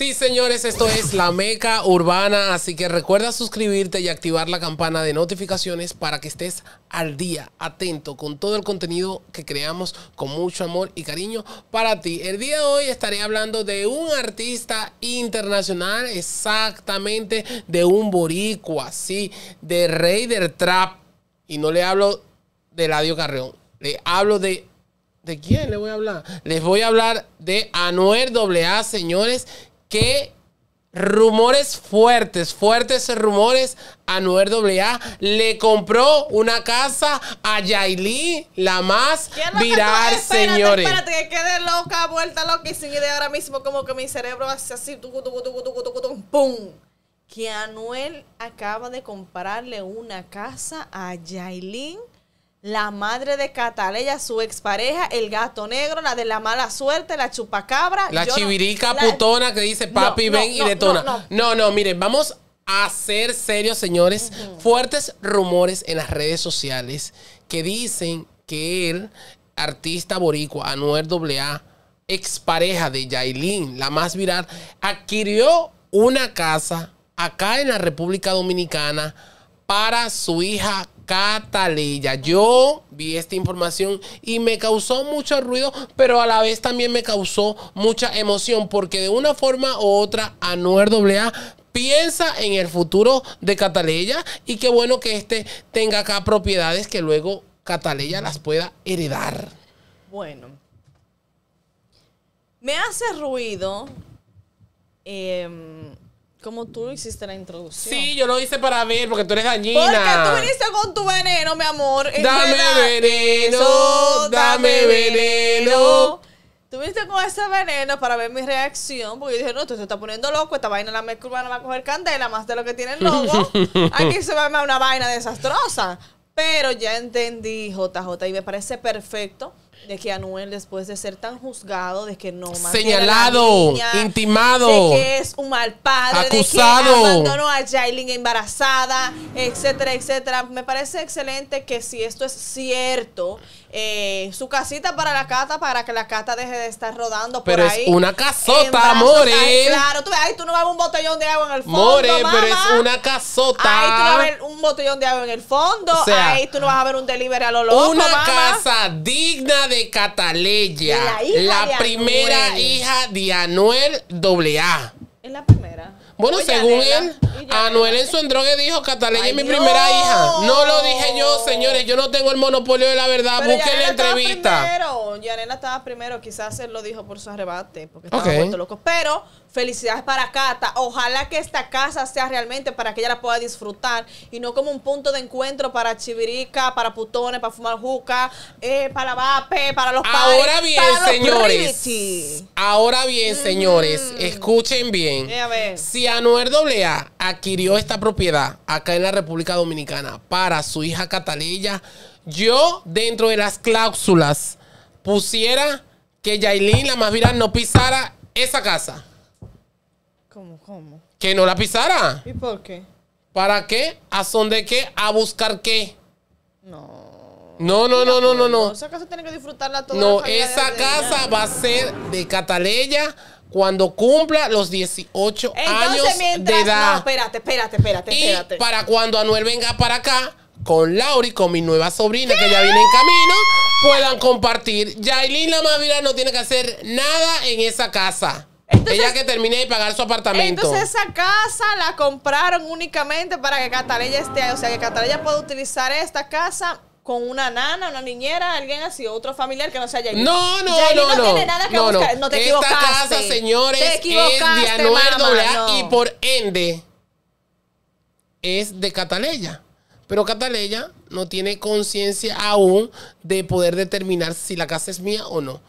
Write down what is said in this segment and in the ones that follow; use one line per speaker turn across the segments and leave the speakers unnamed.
Sí, señores, esto es La Meca Urbana, así que recuerda suscribirte y activar la campana de notificaciones para que estés al día, atento con todo el contenido que creamos con mucho amor y cariño para ti. El día de hoy estaré hablando de un artista internacional, exactamente de un boricua, sí, de Raider trap. Y no le hablo de Ladio Carreón, le hablo de ¿De quién le voy a hablar? Les voy a hablar de Anuel AA, señores, que rumores fuertes, fuertes rumores, Anuel AA le compró una casa a Yailin, la más viral, espérate, señores. Espérate,
que quede loca, vuelta loca y sin idea ahora mismo, como que mi cerebro hace así, tucu, pum. Que Anuel acaba de comprarle una casa a Yailin la madre de Cataleya, su expareja, el gato negro, la de la mala suerte, la chupacabra. La chivirica putona que dice papi, ven y detona.
No no. miren, vamos a ser serios, señores. Fuertes rumores en las redes sociales que dicen que el artista boricua, Anuel AA, expareja de Yailin, la más viral, adquirió una casa acá en la República Dominicana para su hija Cataleya. Yo vi esta información y me causó mucho ruido, pero a la vez también me causó mucha emoción, porque de una forma u otra, Anuer AA piensa en el futuro de Cataleya y qué bueno que este tenga acá propiedades que luego Cataleya las pueda heredar. Bueno,
me hace ruido.
Em,
como tú hiciste la introducción. Sí, yo lo hice
para ver, porque tú eres dañina. Porque tú viniste
con tu veneno, mi amor. Dame veneno, dame veneno. Tú viniste con ese veneno para ver mi reacción, porque yo dije, no, tú te está poniendo loco, esta vaina la mezcla no va a coger candela, más de lo que tiene el logo. Aquí se va a una vaina desastrosa. Pero ya entendí, JJ, y me parece perfecto de que Anuel, después de ser tan juzgado, de que no señalado, intimado, de que es un mal padre, acusado, de que abandonó a Jailin embarazada, etcétera, etcétera. Me parece excelente que si esto es cierto, eh, su
casita para la cata, para que la cata deje de estar rodando pero es una casota, amor claro,
tú, ay, tú no vas a un botellón de agua en el fondo. More, pero es una
casota. ahí tú
vas botellón de agua en el fondo. ahí tú no vas a ver un delivery a lo loco. Una casa
digna de Cataleya. La, primera hija de Anuel AA. Es la primera. Bueno, según él, Anuel en su endrogue dijo, Cataleya es mi primera hija. No lo dije yo, señores, yo no tengo el monopolio de la verdad. Busquen la entrevista. pero
Yanela estaba primero, quizás él lo dijo por su arrebate, porque estaba loco. Pero felicidades para Cata. Ojalá que esta casa sea realmente para que ella la pueda disfrutar y no como un punto de encuentro para chivirica, para putones, para fumar juca, eh, para vape, para los padres. Ahora bien, señores.
Ahora bien, señores, escuchen bien. Eh, si Anuel AA adquirió esta propiedad acá en la República Dominicana para su hija Catalilla, yo dentro de las cláusulas pusiera que Yailin, la más viral, no pisara esa casa.
¿Cómo, cómo?
Que no la pisara. ¿Y por qué? ¿Para qué? ¿A dónde de qué? ¿A buscar qué? No. No, no, no, no, no, Esa
casa tiene que disfrutarla toda No, esa casa va a
ser de Cataleya cuando cumpla los 18 años de edad. No, espérate, espérate, espérate, Y para cuando Anuel venga para acá, con Lauri, con mi nueva sobrina que ya viene en camino, puedan compartir. Yailin la más no tiene que hacer nada en esa casa. ella que termine de pagar su apartamento. Entonces esa
casa la compraron únicamente para que Cataleya esté ahí. O sea, que Cataleya pueda utilizar esta casa con una nana, una niñera, alguien así, otro familiar que no sea Yailin. No, no, no, no. tiene nada que no, buscar. No, te Esta casa, señores, es de y
por ende es de Cataleya. Pero Cataleya no tiene conciencia aún de poder determinar si la casa es mía o no.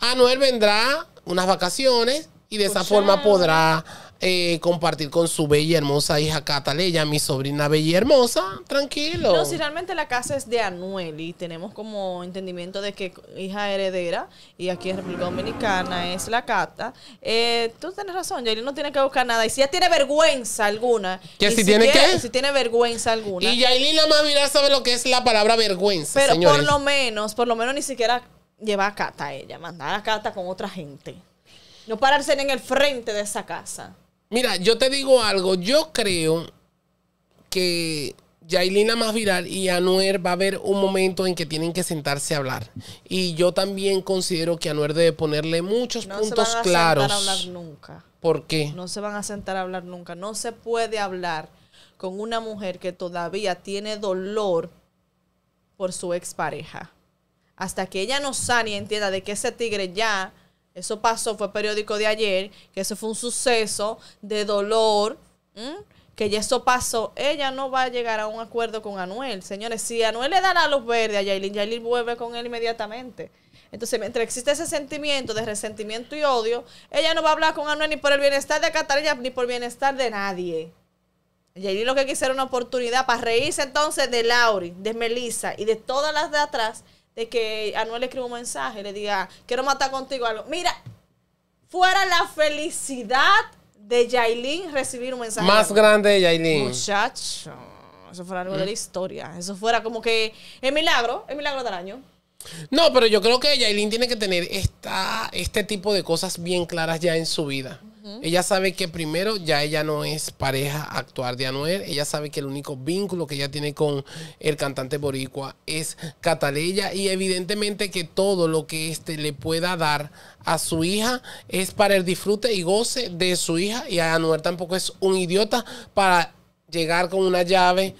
Anuel vendrá unas vacaciones y de esa forma podrá eh, compartir con su bella y hermosa hija Cataleya, mi sobrina bella y hermosa, tranquilo. No, si
realmente la casa es de Anuel y tenemos como entendimiento de que hija heredera y aquí en República Dominicana es la Cata, eh, tú tienes razón, Yailin no tiene que buscar nada. Y si ya tiene vergüenza alguna. ¿Que si, tiene qué? Si tiene vergüenza alguna. Y Yailin
la más mira sabe lo que es la palabra vergüenza. Pero por lo
menos, por lo menos ni siquiera lleva a Cata a ella, mandar a Cata con otra gente. No pararse en el frente de esa casa.
Mira, yo te digo algo. Yo creo que Yailina más viral y Anuer va a haber un momento en que tienen que sentarse a hablar. Y yo también considero que Anuer debe ponerle muchos no se van a sentar a hablar nunca. ¿Por qué? No
se van a sentar a hablar nunca. No se puede hablar con una mujer que todavía tiene dolor por su expareja. Hasta que ella no sane y entienda de que ese tigre ya eso pasó, fue periódico de ayer, que eso fue un suceso de dolor, que ya eso pasó. Ella no va a llegar a un acuerdo con Anuel. Señores, si Anuel le da la luz verde a Yailin, Yailin vuelve con él inmediatamente. Entonces, mientras existe ese sentimiento de resentimiento y odio, ella no va a hablar con Anuel ni por el bienestar de Catalina ni por el bienestar de nadie. Yailin lo que quisiera era una oportunidad para reírse entonces de Lauri, de Melissa y de todas las de atrás de que Anuel le escriba un mensaje, le diga, quiero matar contigo algo. Mira, fuera la felicidad de Yailin recibir un mensaje. Más grande de Yailin. Muchacho. Eso fuera algo de la mm. historia. Eso fuera como que el milagro, el milagro del año.
No, pero yo creo que Yailin tiene que tener esta, este tipo de cosas bien claras ya en su vida. Ella sabe que primero ya ella no es pareja actuar de Anuel. Ella sabe que el único vínculo que ella tiene con el cantante boricua es Cataleya. Y evidentemente que todo lo que este le pueda dar a su hija es para el disfrute y goce de su hija. Y Anuel tampoco es un idiota para llegar con una llave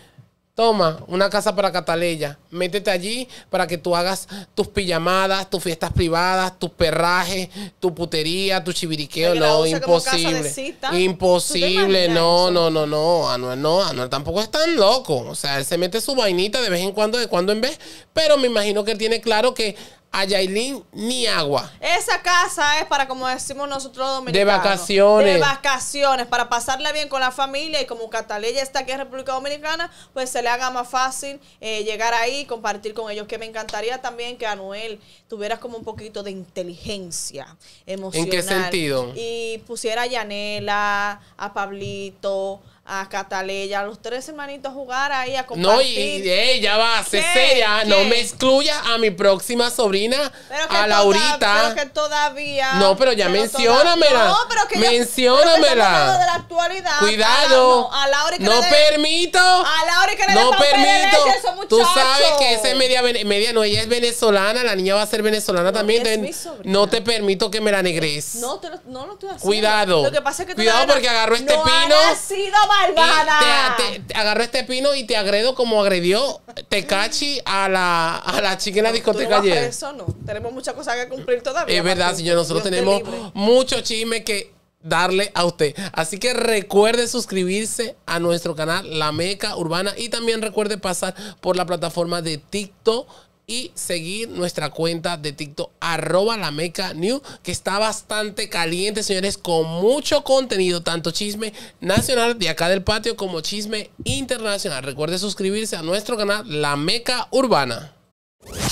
Toma una casa para Cataleya, métete allí para que tú hagas tus pijamadas, tus fiestas privadas, tus perrajes, tu putería, tu chiviriqueo. No, imposible. Imposible, no, no, no, no. Anuel no, Anuel tampoco es tan loco. O sea, él se mete su vainita de vez en cuando, de cuando en vez. Pero me imagino que él tiene claro que a Yailin ni agua. Esa casa es para, como decimos nosotros
dominicanos. De vacaciones. De
vacaciones,
para pasarla bien con la familia y como Cataleya está aquí en República Dominicana, pues se le haga más fácil eh, llegar ahí y compartir con ellos. Que me encantaría también que Anuel tuvieras como un poquito de inteligencia emocional. ¿En qué sentido? Y pusiera a Yanela, a Pablito, a Cataleya, los tres hermanitos jugar ahí, a compartir. No, y,
ella va a ser seria. No me excluya a mi próxima sobrina, a Laurita. pero que
todavía. No, pero ya menciónamela. no, pero que Menciónamela. de la actualidad. Cuidado. A, la, no, que no permito. A Laura que No permito. Tú sabes que esa es media,
media, no, ella es venezolana, la niña va a ser venezolana también. no te permito que me la negres. No,
no lo estoy Cuidado. Lo que pasa es que Cuidado porque agarró este no pino. Ha sido te,
te, este pino y te agredo como agredió Tecachi a la, a la chica discoteca ayer. Eso
no. Tenemos muchas cosas que cumplir todavía. Es verdad, señor. Nosotros tenemos
mucho chisme que darle a usted. Así que recuerde suscribirse a nuestro canal La Meca Urbana y también recuerde pasar por la plataforma de TikTok y seguir nuestra cuenta de TikTok, arroba la Meca New, que está bastante caliente, señores, con mucho contenido, tanto chisme nacional de acá del patio como chisme internacional. Recuerde suscribirse a nuestro canal, La Meca Urbana.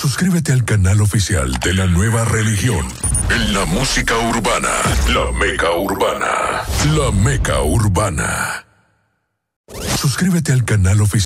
Suscríbete al canal oficial de la nueva religión. En la música urbana, la Meca Urbana, la Meca Urbana. Suscríbete al canal oficial.